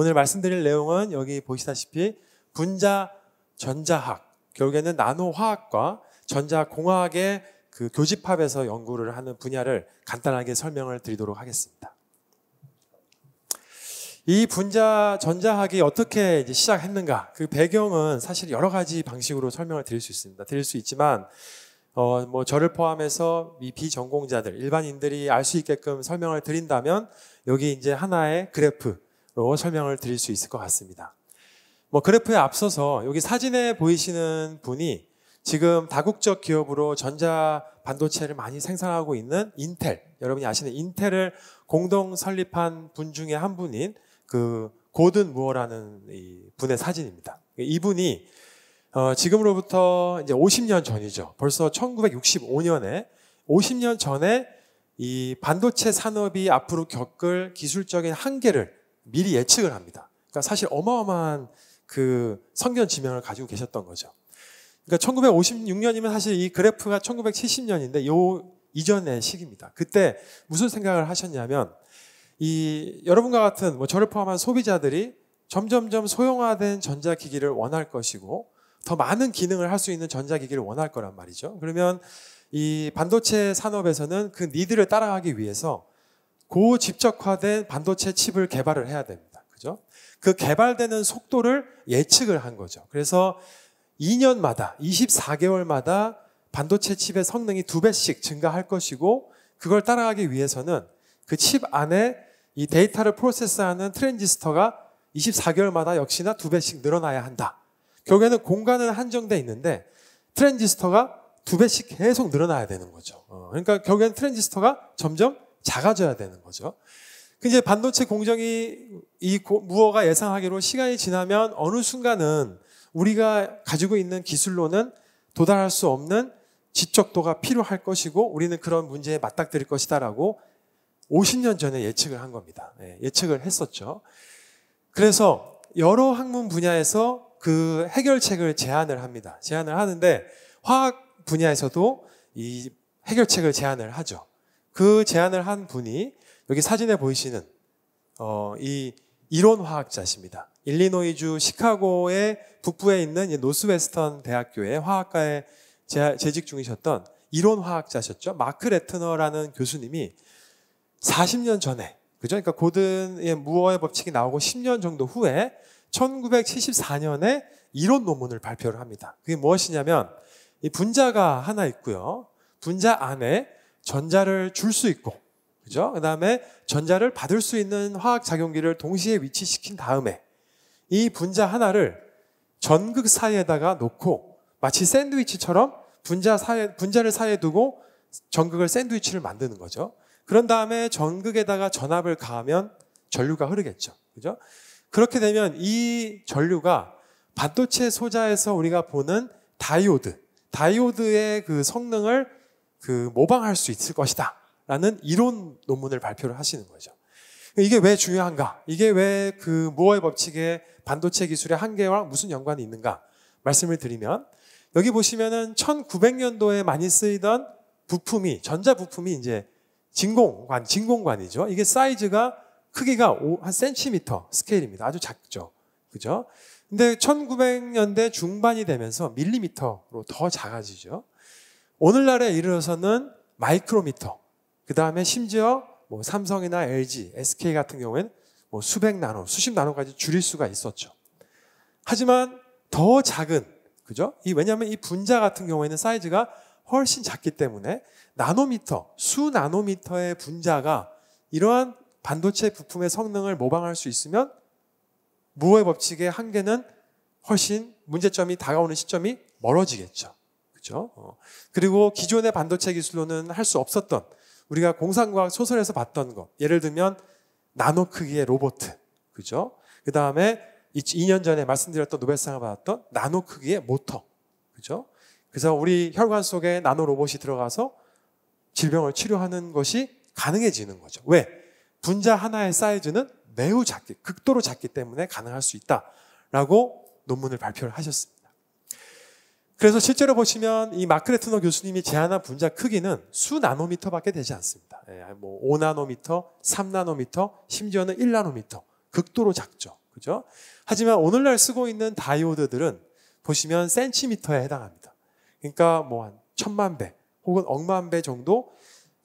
오늘 말씀드릴 내용은 여기 보시다시피 분자 전자학, 결국에는 나노화학과 전자공학의 그 교집합에서 연구를 하는 분야를 간단하게 설명을 드리도록 하겠습니다. 이 분자 전자학이 어떻게 이제 시작했는가 그 배경은 사실 여러 가지 방식으로 설명을 드릴 수 있습니다. 드릴 수 있지만 어, 뭐 저를 포함해서 이 비전공자들 일반인들이 알 수 있게끔 설명을 드린다면 여기 이제 하나의 그래프 그래프로 설명을 드릴 수 있을 것 같습니다. 뭐 그래프에 앞서서 여기 사진에 보이시는 분이 지금 다국적 기업으로 전자 반도체를 많이 생산하고 있는 인텔, 여러분이 아시는 인텔을 공동 설립한 분 중에 한 분인 그 고든 무어라는 분의 사진입니다. 이분이 어, 지금으로부터 이제 50년 전이죠. 벌써 1965년에 50년 전에 이 반도체 산업이 앞으로 겪을 기술적인 한계를 미리 예측을 합니다. 그러니까 사실 어마어마한 그 성견 지명을 가지고 계셨던 거죠. 그러니까 1956년이면 사실 이 그래프가 1970년인데 요 이전의 시기입니다. 그때 무슨 생각을 하셨냐면 이 여러분과 같은 뭐 저를 포함한 소비자들이 점점점 소형화된 전자기기를 원할 것이고 더 많은 기능을 할 수 있는 전자기기를 원할 거란 말이죠. 그러면 이 반도체 산업에서는 그 니드를 따라가기 위해서 고집적화된 반도체 칩을 개발을 해야 됩니다. 그죠? 그 개발되는 속도를 예측을 한 거죠. 그래서 2년마다, 24개월마다 반도체 칩의 성능이 두 배씩 증가할 것이고 그걸 따라가기 위해서는 그 칩 안에 이 데이터를 프로세스하는 트랜지스터가 24개월마다 역시나 두 배씩 늘어나야 한다. 결국에는 공간은 한정돼 있는데 트랜지스터가 두 배씩 계속 늘어나야 되는 거죠. 어, 그러니까 결국엔 트랜지스터가 점점 작아져야 되는 거죠. 이제 반도체 공정이 이 무어가 예상하기로 시간이 지나면 어느 순간은 우리가 가지고 있는 기술로는 도달할 수 없는 지적도가 필요할 것이고 우리는 그런 문제에 맞닥뜨릴 것이다라고 50년 전에 예측을 한 겁니다. 예, 예측을 했었죠. 그래서 여러 학문 분야에서 그 해결책을 제안을 합니다. 제안을 하는데 화학 분야에서도 이 해결책을 제안을 하죠. 그 제안을 한 분이 여기 사진에 보이시는 어, 이 이론 화학자십니다. 일리노이주 시카고의 북부에 있는 노스웨스턴 대학교의 화학과에 재직 중이셨던 이론 화학자셨죠. 마크 레트너라는 교수님이 40년 전에 그죠? 그러니까 고든의 무어의 법칙이 나오고 10년 정도 후에 1974년에 이론 논문을 발표를 합니다. 그게 무엇이냐면 분자가 하나 있고요. 분자 안에 전자를 줄 수 있고, 그죠? 그 다음에 전자를 받을 수 있는 화학 작용기를 동시에 위치시킨 다음에 이 분자 하나를 전극 사이에다가 놓고 마치 샌드위치처럼 분자 사이, 분자를 사이에 두고 전극을 샌드위치를 만드는 거죠. 그런 다음에 전극에다가 전압을 가하면 전류가 흐르겠죠. 그죠? 그렇게 되면 이 전류가 반도체 소자에서 우리가 보는 다이오드, 다이오드의 그 성능을 그 모방할 수 있을 것이다. 라는 이론 논문을 발표를 하시는 거죠. 이게 왜 중요한가? 이게 왜 그 무어의 법칙에 반도체 기술의 한계와 무슨 연관이 있는가? 말씀을 드리면 여기 보시면은 1900년도에 많이 쓰이던 부품이 전자 부품이 이제 진공관, 진공관이죠. 이게 사이즈가 크기가 5, 한 센티미터 스케일입니다. 아주 작죠. 그죠? 근데 1900년대 중반이 되면서 밀리미터로 더 작아지죠. 오늘날에 이르러서는 마이크로미터, 그 다음에 심지어 뭐 삼성이나 LG, SK 같은 경우에는 뭐 수백 나노, 수십 나노까지 줄일 수가 있었죠. 하지만 더 작은, 그죠? 이 왜냐하면 이 분자 같은 경우에는 사이즈가 훨씬 작기 때문에 나노미터, 수 나노미터의 분자가 이러한 반도체 부품의 성능을 모방할 수 있으면 무호의 법칙의 한계는 훨씬 문제점이 다가오는 시점이 멀어지겠죠. 있죠. 어. 그리고 기존의 반도체 기술로는 할 수 없었던 우리가 공상과학 소설에서 봤던 것. 예를 들면 나노 크기의 로봇. 그죠? 그 다음에 2년 전에 말씀드렸던 노벨상을 받았던 나노 크기의 모터. 그죠? 그래서 우리 혈관 속에 나노 로봇이 들어가서 질병을 치료하는 것이 가능해지는 거죠. 왜? 분자 하나의 사이즈는 매우 작게, 극도로 작기 때문에 가능할 수 있다라고 논문을 발표를 하셨습니다. 그래서 실제로 보시면 이 마크레트너 교수님이 제안한 분자 크기는 수 나노미터밖에 되지 않습니다. 예, 뭐 5나노미터, 3나노미터, 심지어는 1나노미터. 극도로 작죠. 그죠? 하지만 오늘날 쓰고 있는 다이오드들은 보시면 센티미터에 해당합니다. 그러니까 뭐 한 천만 배 혹은 억만 배 정도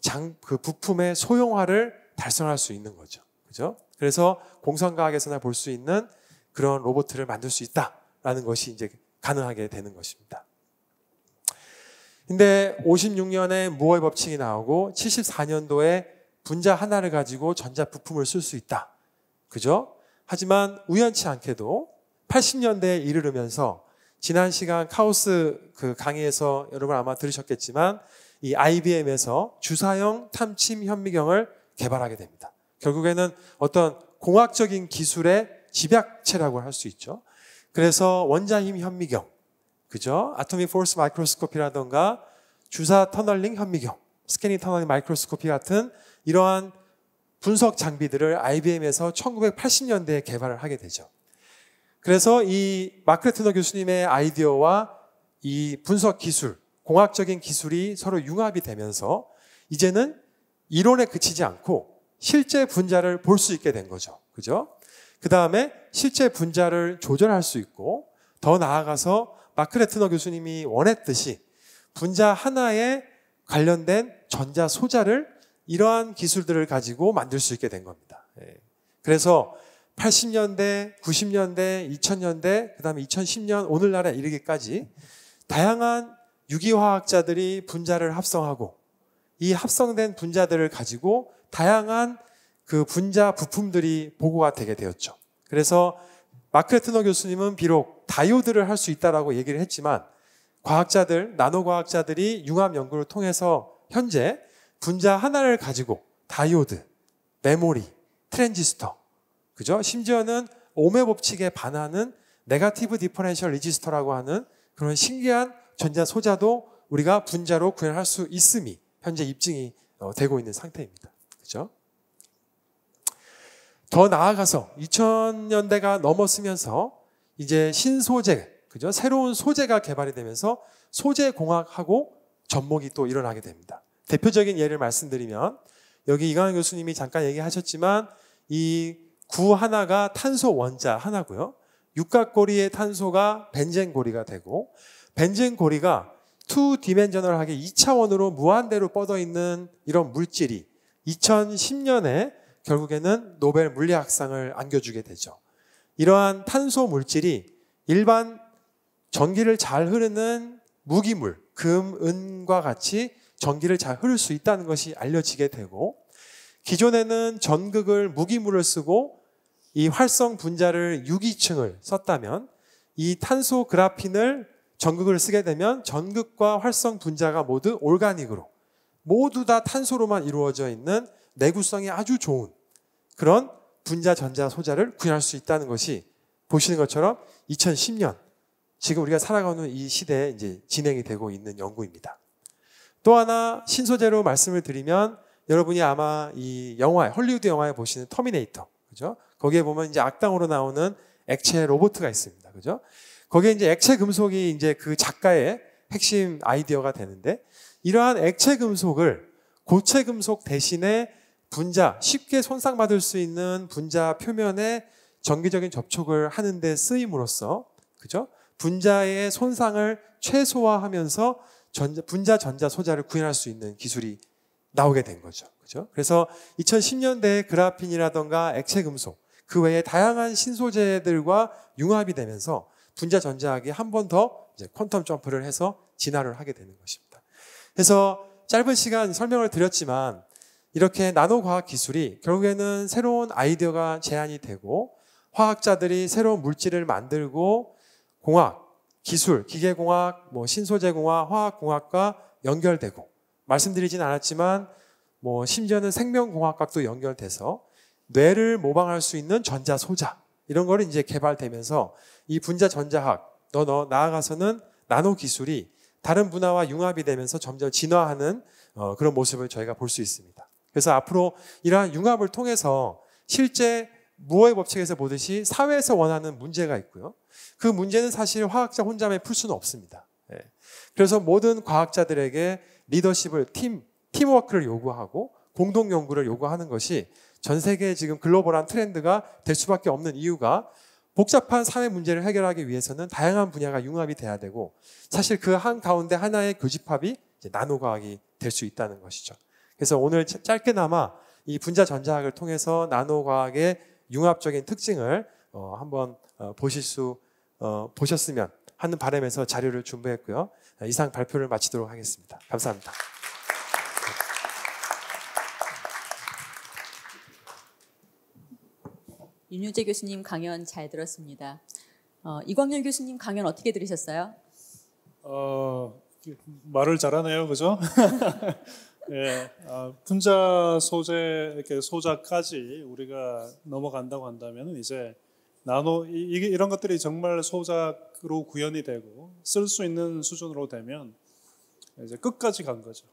장, 그 부품의 소형화를 달성할 수 있는 거죠. 그죠? 그래서 공상과학에서나 볼 수 있는 그런 로봇을 만들 수 있다라는 것이 이제 가능하게 되는 것입니다. 근데 56년에 무어의 법칙이 나오고 74년도에 분자 하나를 가지고 전자 부품을 쓸 수 있다. 그죠? 하지만 우연치 않게도 80년대에 이르르면서 지난 시간 카오스 그 강의에서 여러분 아마 들으셨겠지만 이 IBM에서 주사형 탐침 현미경을 개발하게 됩니다. 결국에는 어떤 공학적인 기술의 집약체라고 할 수 있죠. 그래서 원자힘 현미경, 그죠? 아토미 포스 마이크로스코피라던가 주사 터널링 현미경, 스캐닝 터널링 마이크로스코피 같은 이러한 분석 장비들을 IBM에서 1980년대에 개발을 하게 되죠. 그래서 이 마크레트너 교수님의 아이디어와 이 분석 기술, 공학적인 기술이 서로 융합이 되면서 이제는 이론에 그치지 않고 실제 분자를 볼 수 있게 된 거죠. 그죠? 그 다음에 실제 분자를 조절할 수 있고 더 나아가서 마크 레트너 교수님이 원했듯이 분자 하나에 관련된 전자 소자를 이러한 기술들을 가지고 만들 수 있게 된 겁니다. 예. 그래서 80년대, 90년대, 2000년대, 그 다음에 2010년, 오늘날에 이르기까지 다양한 유기화학자들이 분자를 합성하고 이 합성된 분자들을 가지고 다양한 그 분자 부품들이 보고가 되게 되었죠. 그래서 마크 레트너 교수님은 비록 다이오드를 할 수 있다라고 얘기를 했지만 과학자들, 나노과학자들이 융합 연구를 통해서 현재 분자 하나를 가지고 다이오드, 메모리, 트랜지스터, 그죠? 심지어는 오메 법칙에 반하는 네가티브 디퍼렌셜 리지스터라고 하는 그런 신기한 전자 소자도 우리가 분자로 구현할 수 있음이 현재 입증이 어, 되고 있는 상태입니다. 그죠? 더 나아가서 2000년대가 넘었으면서 이제 신소재, 그죠? 새로운 소재가 개발이 되면서 소재 공학하고 접목이 또 일어나게 됩니다. 대표적인 예를 말씀드리면 여기 이강현 교수님이 잠깐 얘기하셨지만 이 구 하나가 탄소 원자 하나고요. 육각고리의 탄소가 벤젠 고리가 되고 벤젠 고리가 투 디멘셔널하게 2차원으로 무한대로 뻗어 있는 이런 물질이 2010년에 결국에는 노벨 물리학상을 안겨주게 되죠. 이러한 탄소 물질이 일반 전기를 잘 흐르는 무기물, 금, 은과 같이 전기를 잘 흐를 수 있다는 것이 알려지게 되고, 기존에는 전극을 무기물을 쓰고 이 활성 분자를 유기층을 썼다면 이 탄소 그라핀을 전극을 쓰게 되면 전극과 활성 분자가 모두 올가닉으로 모두 다 탄소로만 이루어져 있는 내구성이 아주 좋은 그런 분자, 전자, 소자를 구현할 수 있다는 것이 보시는 것처럼 2010년 지금 우리가 살아가는 이 시대에 이제 진행이 되고 있는 연구입니다. 또 하나 신소재로 말씀을 드리면 여러분이 아마 이 영화, 헐리우드 영화에 보시는 터미네이터, 그죠? 거기에 보면 이제 악당으로 나오는 액체 로보트가 있습니다. 그죠? 거기에 이제 액체 금속이 이제 그 작가의 핵심 아이디어가 되는데 이러한 액체 금속을 고체 금속 대신에 분자, 쉽게 손상받을 수 있는 분자 표면에 정기적인 접촉을 하는데 쓰임으로써, 그죠? 분자의 손상을 최소화하면서 전자, 분자 전자 소자를 구현할 수 있는 기술이 나오게 된 거죠. 그죠? 그래서 2010년대에 그라핀이라던가 액체 금속, 그 외에 다양한 신소재들과 융합이 되면서 분자 전자학이 한 번더 퀀텀 점프를 해서 진화를 하게 되는 것입니다. 그래서 짧은 시간 설명을 드렸지만 이렇게 나노과학 기술이 결국에는 새로운 아이디어가 제안이 되고 화학자들이 새로운 물질을 만들고 공학, 기술, 기계공학, 뭐 신소재공학, 화학공학과 연결되고 말씀드리진 않았지만 뭐 심지어는 생명공학과도 연결돼서 뇌를 모방할 수 있는 전자 소자 이런 거를 이제 개발되면서 이 분자 전자학 너너 나아가서는 나노 기술이 다른 분야와 융합이 되면서 점점 진화하는 어, 그런 모습을 저희가 볼 수 있습니다. 그래서 앞으로 이러한 융합을 통해서 실제 무어의 법칙에서 보듯이 사회에서 원하는 문제가 있고요. 그 문제는 사실 화학자 혼자만 풀 수는 없습니다. 예. 그래서 모든 과학자들에게 리더십을 팀 팀워크를 요구하고 공동 연구를 요구하는 것이 전 세계의 지금 글로벌한 트렌드가 될 수밖에 없는 이유가 복잡한 사회 문제를 해결하기 위해서는 다양한 분야가 융합이 돼야 되고 사실 그 한 가운데 하나의 교집합이 나노 과학이 될 수 있다는 것이죠. 그래서 오늘 짧게나마 이 분자 전자학을 통해서 나노과학의 융합적인 특징을 어, 한번 어, 보실 수 어, 보셨으면 하는 바람에서 자료를 준비했고요. 이상 발표를 마치도록 하겠습니다. 감사합니다. 윤유재 교수님 강연 잘 들었습니다. 어, 이광열 교수님 강연 어떻게 들으셨어요? 어, 말을 잘하네요, 그죠? 예, 아, 분자 소재 이렇게 소자까지 우리가 넘어간다고 한다면 은 이제 나노 이, 이런 것들이 정말 소자로 구현이 되고 쓸 수 있는 수준으로 되면 이제 끝까지 간 거죠.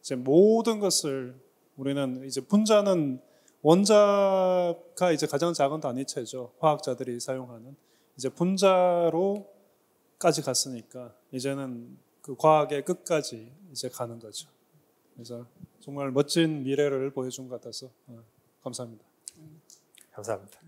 이제 모든 것을 우리는 이제 분자는 원자가 이제 가장 작은 단위체죠. 화학자들이 사용하는 이제 분자로까지 갔으니까 이제는 그 과학의 끝까지 이제 가는 거죠. 그래서 정말 멋진 미래를 보여준 것 같아서 어, 감사합니다. 감사합니다.